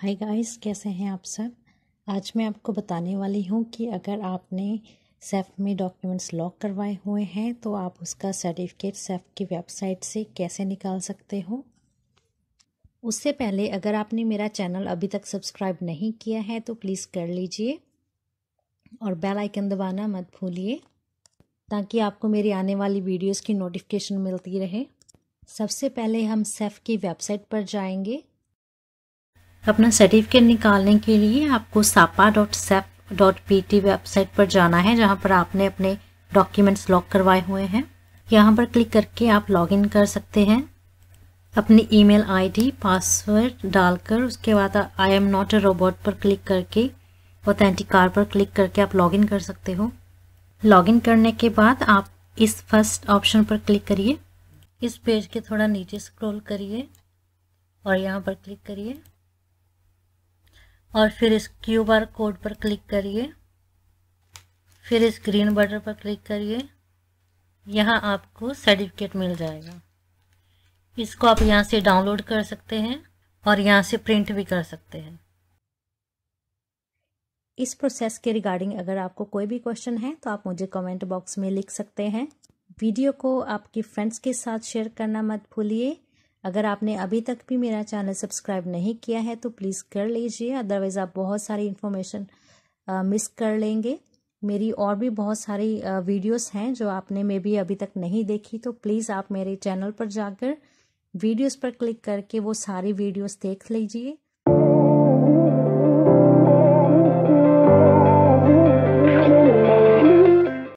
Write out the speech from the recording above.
hi guys कैसे हैं आप सब आज मैं आपको बताने वाली हूँ कि अगर आपने सेफ में डॉक्यूमेंट्स लॉक करवाए हुए हैं तो आप उसका सर्टिफिकेट सेफ की वेबसाइट से कैसे निकाल सकते हो उससे पहले अगर आपने मेरा चैनल अभी तक सब्सक्राइब नहीं किया है तो प्लीज़ कर लीजिए और बेल आइकन दबाना मत भूलिए ताकि आपको मेरी आने वाली वीडियोस की नोटिफिकेशन मिलती रहे सबसे पहले हम सेफ की वेबसाइट पर जाएंगे अपना सर्टिफिकेट निकालने के लिए आपको सापा डॉट सेप डॉट पी टी वेबसाइट पर जाना है जहाँ पर आपने अपने डॉक्यूमेंट्स लॉक करवाए हुए हैं यहाँ पर क्लिक करके आप लॉगिन कर सकते हैं अपनी ईमेल आईडी पासवर्ड डालकर उसके बाद I am not a robot पर क्लिक करके ऑथेंटिकार पर क्लिक करके आप लॉगिन कर सकते हो लॉगिन करने के बाद आप इस फर्स्ट ऑप्शन पर क्लिक करिए इस पेज के थोड़ा नीचे स्क्रॉल करिए और यहाँ पर क्लिक करिए और फिर इस क्यू बार कोड पर क्लिक करिए फिर इस ग्रीन बटन पर क्लिक करिए यहाँ आपको सर्टिफिकेट मिल जाएगा इसको आप यहाँ से डाउनलोड कर सकते हैं और यहाँ से प्रिंट भी कर सकते हैं इस प्रोसेस के रिगार्डिंग अगर आपको कोई भी क्वेश्चन है तो आप मुझे कमेंट बॉक्स में लिख सकते हैं वीडियो को आपकी फ्रेंड्स के साथ शेयर करना मत भूलिए अगर आपने अभी तक भी मेरा चैनल सब्सक्राइब नहीं किया है तो प्लीज़ कर लीजिए अदरवाइज़ आप बहुत सारी इन्फॉर्मेशन मिस कर लेंगे मेरी और भी बहुत सारी वीडियोस हैं जो आपने मे भी अभी तक नहीं देखी तो प्लीज़ आप मेरे चैनल पर जाकर वीडियोस पर क्लिक करके वो सारी वीडियोस देख लीजिए